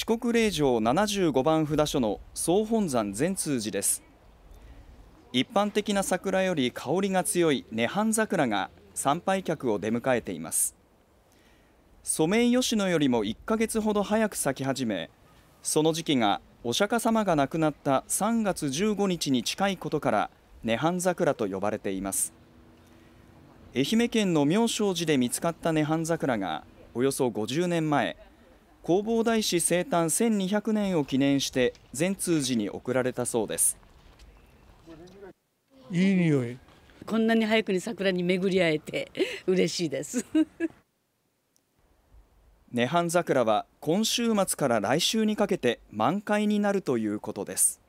四国霊場75番札所の総本山善通寺です一般的な桜より香りが強い涅槃桜が参拝客を出迎えていますソメイヨシノよりも1ヶ月ほど早く咲き始めその時期がお釈迦様が亡くなった3月15日に近いことから涅槃桜と呼ばれています愛媛県の妙正寺で見つかった涅槃桜がおよそ50年前弘法大師生誕1200年を記念して善通寺に送られたそうですいい匂いこんなに早くに桜に巡り合えて 嬉しいです 涅槃桜は今週末から来週にかけて満開になるということです